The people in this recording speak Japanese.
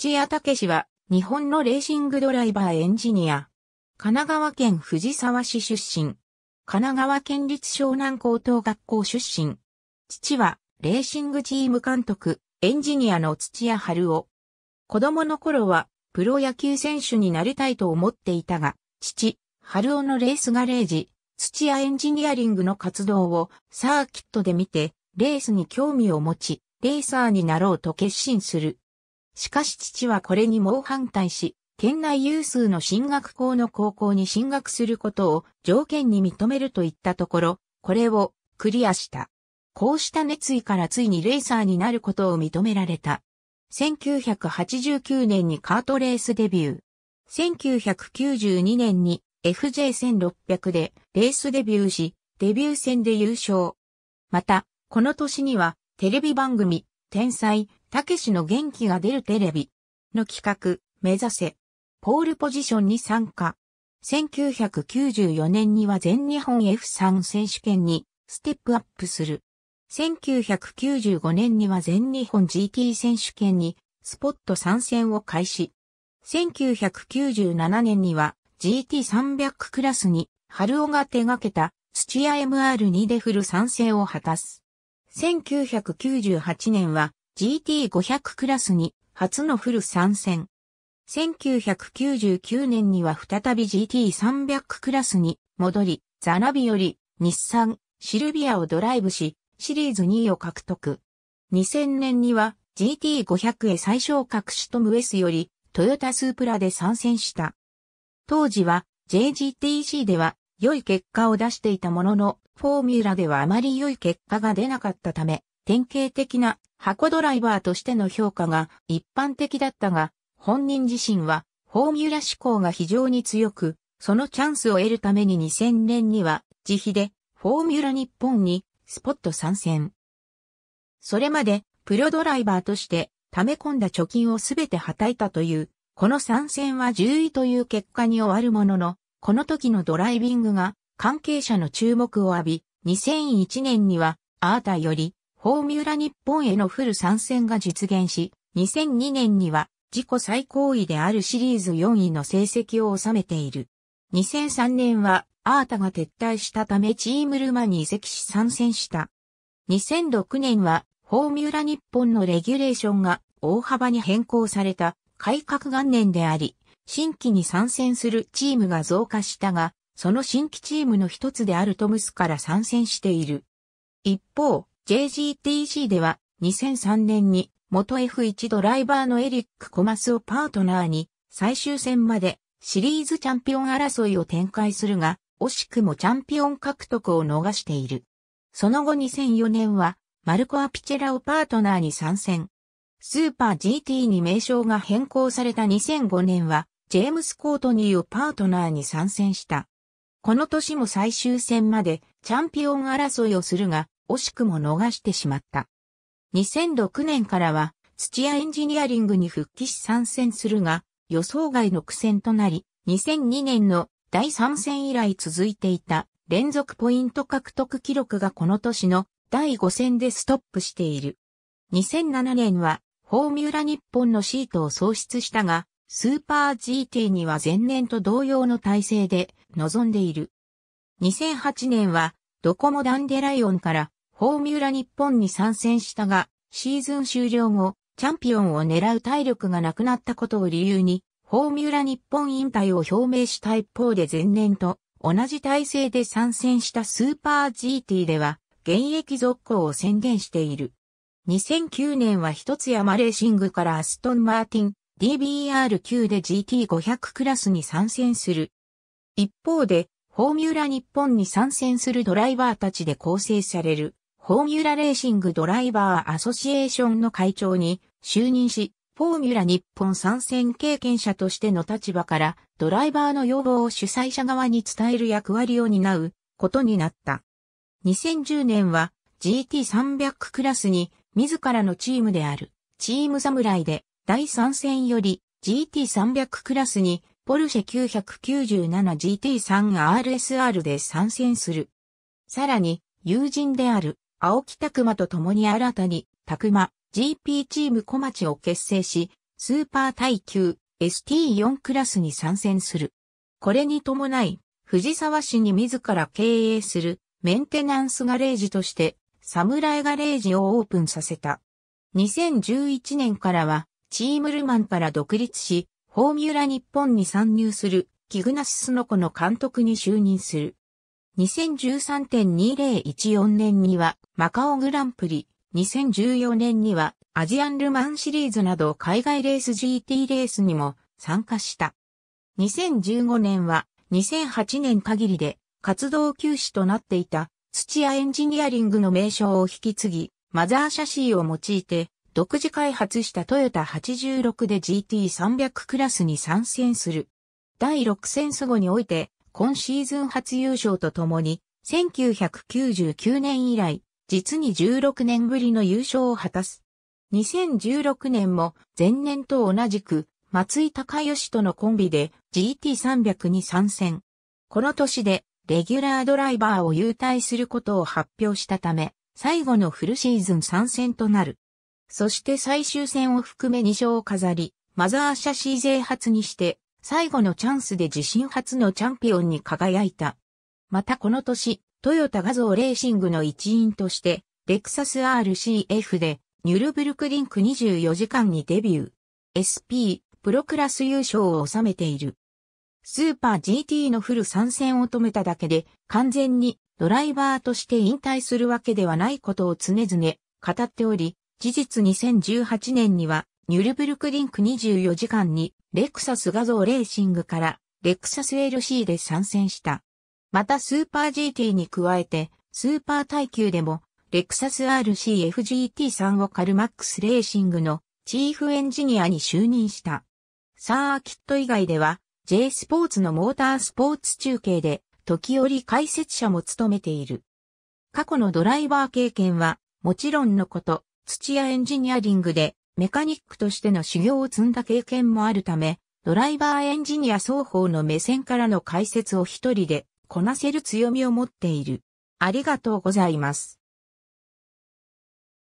土屋武氏は、日本のレーシングドライバーエンジニア。神奈川県藤沢市出身。神奈川県立湘南高等学校出身。父は、レーシングチーム監督、エンジニアの土屋春夫。子供の頃は、プロ野球選手になりたいと思っていたが、父、春夫のレースガレージ、土屋エンジニアリングの活動をサーキットで見て、レースに興味を持ち、レーサーになろうと決心する。しかし父はこれに猛反対し、県内有数の進学校の高校に進学することを条件に認めると言ったところ、これをクリアした。こうした熱意からついにレーサーになることを認められた。1989年にカートレースデビュー。1992年に FJ1600 でレースデビューし、デビュー戦で優勝。また、この年にはテレビ番組、天才、たけしの元気が出るテレビの企画、目指せ、ポールポジションに参加。1994年には全日本 F3 選手権にステップアップする。1995年には全日本 GT 選手権にスポット参戦を開始。1997年には GT300 クラスに春尾が手掛けた土屋 MR2 でフル参戦を果たす。1998年は GT500 クラスに初のフル参戦。1999年には再び GT300 クラスに戻り、ザナビより日産、シルビアをドライブし、シリーズ2位を獲得。2000年には GT500 へ最小格しトム S よりトヨタスープラで参戦した。当時は JGTC では良い結果を出していたものの、フォーミュラではあまり良い結果が出なかったため、典型的な箱ドライバーとしての評価が一般的だったが、本人自身はフォーミュラ志向が非常に強く、そのチャンスを得るために2000年には自費でフォーミュラ日本にスポット参戦。それまでプロドライバーとして溜め込んだ貯金をすべてはたいたという、この参戦は10位という結果に終わるものの、この時のドライビングが関係者の注目を浴び、2001年にはアーターよりホーミュラ日本へのフル参戦が実現し、2002年には自己最高位であるシリーズ4位の成績を収めている。2003年はアータが撤退したためチームルマに移籍し参戦した。2006年はホーミュラ日本のレギュレーションが大幅に変更された改革元年であり、新規に参戦するチームが増加したが、その新規チームの一つであるトムスから参戦している。一方、JGTC では2003年に元 F1 ドライバーのエリック・コマスをパートナーに最終戦までシリーズチャンピオン争いを展開するが、惜しくもチャンピオン獲得を逃している。その後2004年はマルコ・アピチェラをパートナーに参戦。スーパー GT に名称が変更された2005年はジェームス・コートニーをパートナーに参戦した。この年も最終戦までチャンピオン争いをするが、惜しくも逃してしまった。2006年からは土屋エンジニアリングに復帰し参戦するが、予想外の苦戦となり、2002年の第3戦以来続いていた連続ポイント獲得記録がこの年の第5戦でストップしている。2007年はフォーミュラ日本のシートを創出したが、スーパー GT には前年と同様の体制で臨んでいる。2008年はドコモダンデライオンからフォーミュラ日本に参戦したが、シーズン終了後、チャンピオンを狙う体力がなくなったことを理由に、フォーミュラ日本引退を表明した一方で前年と同じ体制で参戦したスーパー GT では、現役続行を宣言している。2009年は一つ山レーシングからアストン・マーティン、DBR9 で GT500 クラスに参戦する。一方で、フォーミュラ日本に参戦するドライバーたちで構成されるフォーミュラレーシングドライバーアソシエーションの会長に就任し、フォーミュラ日本参戦経験者としての立場からドライバーの要望を主催者側に伝える役割を担うことになった。2010年は GT300 クラスに自らのチームであるチーム侍で第3戦より GT300 クラスにポルシェ 997GT3RSR で参戦する。さらに友人である青木拓馬と共に新たに、拓馬、GP チーム小町を結成し、スーパー耐久 ST4 クラスに参戦する。これに伴い、藤沢市に自ら経営するメンテナンスガレージとして、サムライガレージをオープンさせた。2011年からは、チームルマンから独立し、フォーミュラ日本に参入する、キグナシスノコの監督に就任する。2013.2014年にはマカオグランプリ、2014年にはアジアンルマンシリーズなど海外レース GT レースにも参加した。2015年は2008年限りで活動休止となっていた土屋エンジニアリングの名称を引き継ぎ、マザーシャシーを用いて独自開発したトヨタ86で GT300 クラスに参戦する。第6戦争後において今シーズン初優勝とともに、1999年以来、実に16年ぶりの優勝を果たす。2016年も前年と同じく松井隆義とのコンビで GT300 に参戦。この年でレギュラードライバーを優待することを発表したため、最後のフルシーズン参戦となる。そして最終戦を含め2勝を飾り、マザーシャシー勢初にして最後のチャンスで自身初のチャンピオンに輝いた。またこの年、トヨタ画像レーシングの一員として、レクサス RCF で、ニュルブルクリンク24時間にデビュー。SP、プロクラス優勝を収めている。スーパー GT のフル参戦を止めただけで、完全にドライバーとして引退するわけではないことを常々語っており、事実2018年には、ニュルブルクリンク24時間にレクサス画像レーシングから、レクサス LC で参戦した。またスーパー GT に加えて、スーパー耐久でも、レクサス RCFGT3 をカルマックスレーシングのチーフエンジニアに就任した。サーキット以外では、J スポーツのモータースポーツ中継で、時折解説者も務めている。過去のドライバー経験は、もちろんのこと、土屋エンジニアリングで、メカニックとしての修行を積んだ経験もあるため、ドライバーエンジニア双方の目線からの解説を一人でこなせる強みを持っている。ありがとうございます。